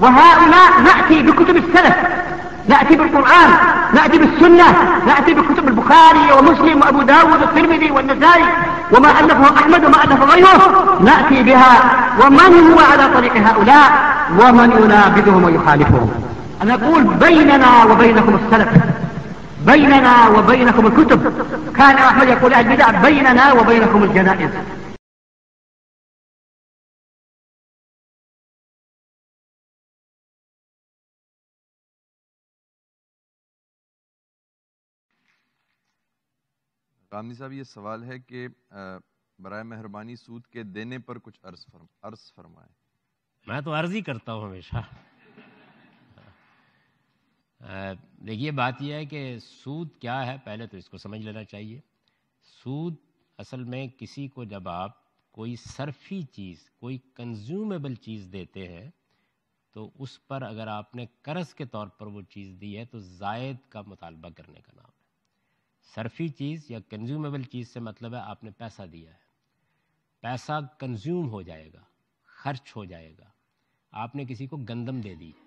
وهؤلاء نأتي بكتب السلف نأتي بالقرآن نأتي بالسنة نأتي بكتب البخاري ومسلم وأبو داود والترمذي والنسائي وما ألفه أحمد وما ألفه غيره نأتي بها ومن هو على طريق هؤلاء ومن ينابذهم ويخالفهم أنا أقول بيننا وبينكم السلف بيننا وبينكم الكتب كان أحمد يقول البدع بيننا وبينكم الجنائز कामनी साहब ये सवाल है कि बर मेहरबानी सूद के देने पर कुछ अर्ज फर्म अर्ज फरमाए मैं तो अर्ज ही करता हूँ हमेशा देखिए बात यह है कि सूद क्या है पहले तो इसको समझ लेना चाहिए सूद असल में किसी को जब आप कोई सरफी चीज़ कोई कंज्यूमेबल चीज़ देते हैं तो उस पर अगर आपने कर्ज के तौर पर वो चीज़ दी है तो जायद का मुतालबा करने का नाम सरफी चीज़ या कंज्यूमेबल चीज़ से मतलब है आपने पैसा दिया है पैसा कंज्यूम हो जाएगा खर्च हो जाएगा आपने किसी को गंदम दे दी है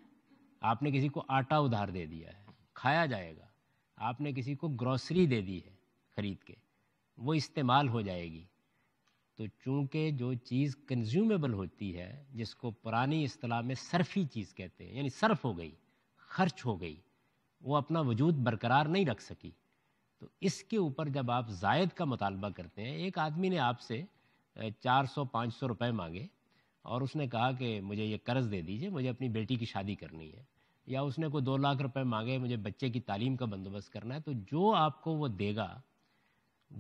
आपने किसी को आटा उधार दे दिया है खाया जाएगा आपने किसी को ग्रॉसरी दे दी है ख़रीद के वो इस्तेमाल हो जाएगी तो चूंकि जो चीज़ कंज्यूमेबल होती है जिसको पुरानी असलाह में सरफी चीज़ कहते हैं यानी सर्फ हो गई खर्च हो गई वो अपना वजूद बरकरार नहीं रख सकी तो इसके ऊपर जब आप जायद का मुतालबा करते हैं एक आदमी ने आपसे चार सौ पाँच सौ रुपये मांगे और उसने कहा कि मुझे ये कर्ज़ दे दीजिए मुझे अपनी बेटी की शादी करनी है या उसने कोई दो लाख रुपए मांगे मुझे बच्चे की तालीम का बंदोबस्त करना है तो जो आपको वो देगा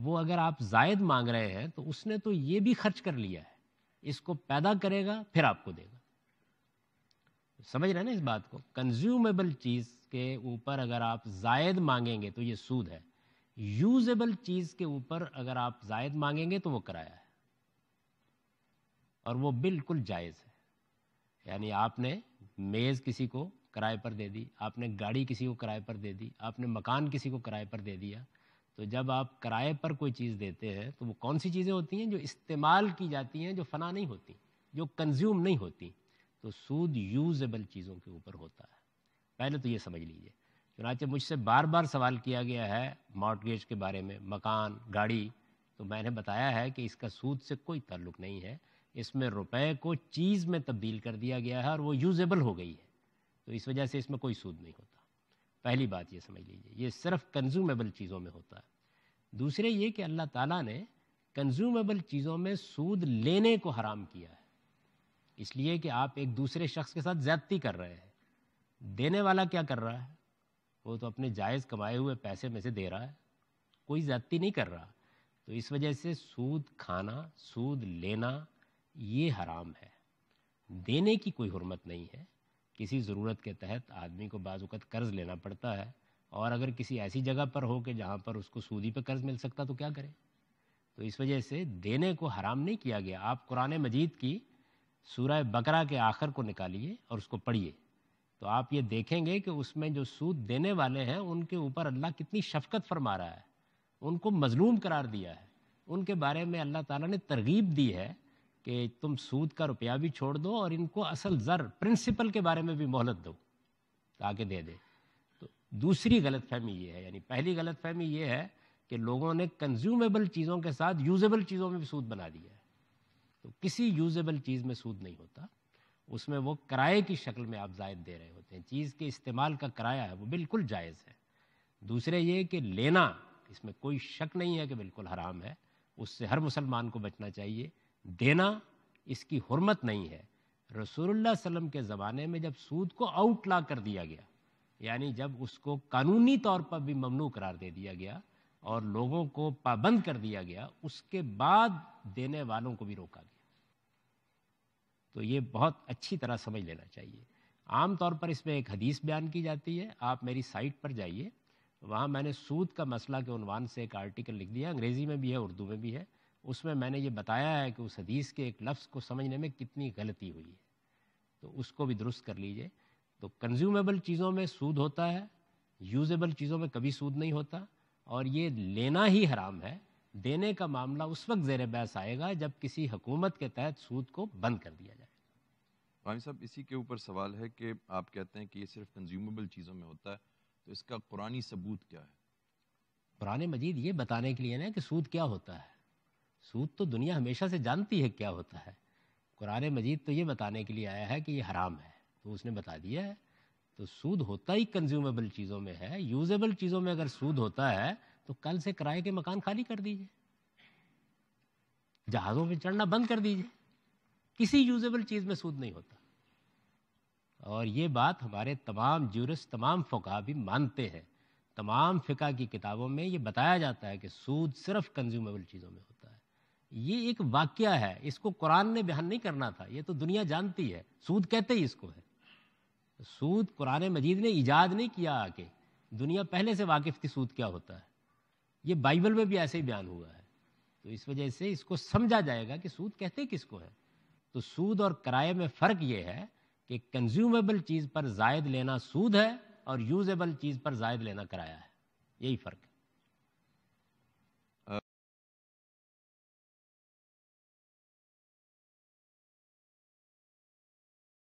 वो अगर आप जायद मांग रहे हैं तो उसने तो ये भी खर्च कर लिया है इसको पैदा करेगा फिर आपको देगा समझ रहे ना इस बात को कंज्यूमेबल चीज़ के ऊपर अगर आप जायद मांगेंगे तो ये सूद है यूजेबल चीज के ऊपर अगर आप जायद मांगेंगे तो वो कराया है और वो बिल्कुल जायज है यानी आपने मेज किसी को किराए पर दे दी आपने गाड़ी किसी को किराए पर दे दी आपने मकान किसी को किराए पर दे दिया तो जब आप किराए पर कोई चीज़ देते हैं तो वो कौन सी चीज़ें होती हैं जो इस्तेमाल की जाती हैं जो फना नहीं होती जो कंज्यूम नहीं होती तो सूद यूजेबल चीज़ों के ऊपर होता है पहले तो ये समझ लीजिए चुनाचे तो मुझसे बार बार सवाल किया गया है मॉडगेज के बारे में मकान गाड़ी तो मैंने बताया है कि इसका सूद से कोई ताल्लुक नहीं है इसमें रुपए को चीज़ में तब्दील कर दिया गया है और वो यूजेबल हो गई है तो इस वजह से इसमें कोई सूद नहीं होता पहली बात ये समझ लीजिए ये सिर्फ कंज्यूमेबल चीज़ों में होता है दूसरे ये कि अल्लाह ताला ने कंज्यूमेबल चीज़ों में सूद लेने को हराम किया है इसलिए कि आप एक दूसरे शख्स के साथ ज्यादती कर रहे हैं देने वाला क्या कर रहा है वो तो अपने जायज़ कमाए हुए पैसे में से दे रहा है कोई ज़्यादती नहीं कर रहा तो इस वजह से सूद खाना सूद लेना ये हराम है देने की कोई हरमत नहीं है किसी ज़रूरत के तहत आदमी को बाज़त कर्ज़ लेना पड़ता है और अगर किसी ऐसी जगह पर हो कि जहाँ पर उसको सूदी पर कर्ज़ मिल सकता तो क्या करें तो इस वजह से देने को हराम नहीं किया गया आप कुरान मजीद की सूरह बकरा के आखिर को निकालिए और उसको पढ़िए तो आप ये देखेंगे कि उसमें जो सूद देने वाले हैं उनके ऊपर अल्लाह कितनी शफकत फरमा रहा है उनको मजलूम करार दिया है उनके बारे में अल्लाह ताला ने तरगीब दी है कि तुम सूद का रुपया भी छोड़ दो और इनको असल ज़र प्रिंसिपल के बारे में भी मोहलत दो आगे दे दे तो दूसरी गलत फहमी ये है यानी पहली गलत फहमी ये है कि लोगों ने कंज्यूमेबल चीज़ों के साथ यूजेबल चीज़ों में भी सूद बना दिया है तो किसी यूजेबल चीज़ में सूद नहीं होता उसमें वो किराए की शक्ल में आप जायद दे रहे होते हैं चीज़ के इस्तेमाल का किराया है वो बिल्कुल जायज़ है दूसरे ये कि लेना इसमें कोई शक नहीं है कि बिल्कुल हराम है उससे हर मुसलमान को बचना चाहिए देना इसकी हरमत नहीं है रसूलुल्लाह सल्लम के ज़माने में जब सूद को आउटला कर दिया गया यानी जब उसको कानूनी तौर पर भी ममनू करार दे दिया गया और लोगों को पाबंद कर दिया गया उसके बाद देने वालों को भी रोका गया तो ये बहुत अच्छी तरह समझ लेना चाहिए आमतौर पर इसमें एक हदीस बयान की जाती है आप मेरी साइट पर जाइए वहाँ मैंने सूद का मसला के उनवान से एक आर्टिकल लिख दिया अंग्रेज़ी में भी है उर्दू में भी है उसमें मैंने ये बताया है कि उस हदीस के एक लफ्ज़ को समझने में कितनी गलती हुई है तो उसको भी दुरुस्त कर लीजिए तो कंज्यूमेबल चीज़ों में सूद होता है यूजेबल चीज़ों में कभी सूद नहीं होता और ये लेना ही हराम है देने का मामला उस वक्त जेर बहस आएगा जब किसी हुकूमत के तहत सूद को बंद कर दिया जाए वामी साहब इसी के ऊपर सवाल है कि आप कहते हैं कि ये सिर्फ कंज्यूमेबल चीज़ों में होता है तो इसका कुरानी सबूत क्या है कुरान मजीद ये बताने के लिए ना कि सूद क्या होता है सूद तो दुनिया हमेशा से जानती है क्या होता है कुरान मजीद तो ये बताने के लिए आया है कि ये हराम है तो उसने बता दिया है तो सूद होता ही कंज्यूमेबल चीज़ों में है यूजेबल चीज़ों में अगर सूद होता है तो कल से किराए के मकान खाली कर दीजिए जहाज़ों पर चढ़ना बंद कर दीजिए किसी यूजेबल चीज़ में सूद नहीं होता और ये बात हमारे तमाम जूरस तमाम फका भी मानते हैं तमाम फ़िका की किताबों में ये बताया जाता है कि सूद सिर्फ कंज्यूमेबल चीज़ों में होता है ये एक वाक्य है इसको कुरान ने बयान नहीं करना था ये तो दुनिया जानती है सूद कहते ही इसको है सूद कुरान मजीद ने ईजाद नहीं किया आके दुनिया पहले से वाकिफ थी सूद क्या होता है ये बाइबल में भी ऐसे ही बयान हुआ है तो इस वजह से इसको समझा जाएगा कि सूद कहते किसको है तो सूद और किराए में फ़र्क ये है कि कंज्यूमेबल चीज़ पर जायद लेना सूद है और यूजेबल चीज़ पर जायद लेना कराया है यही फ़र्क है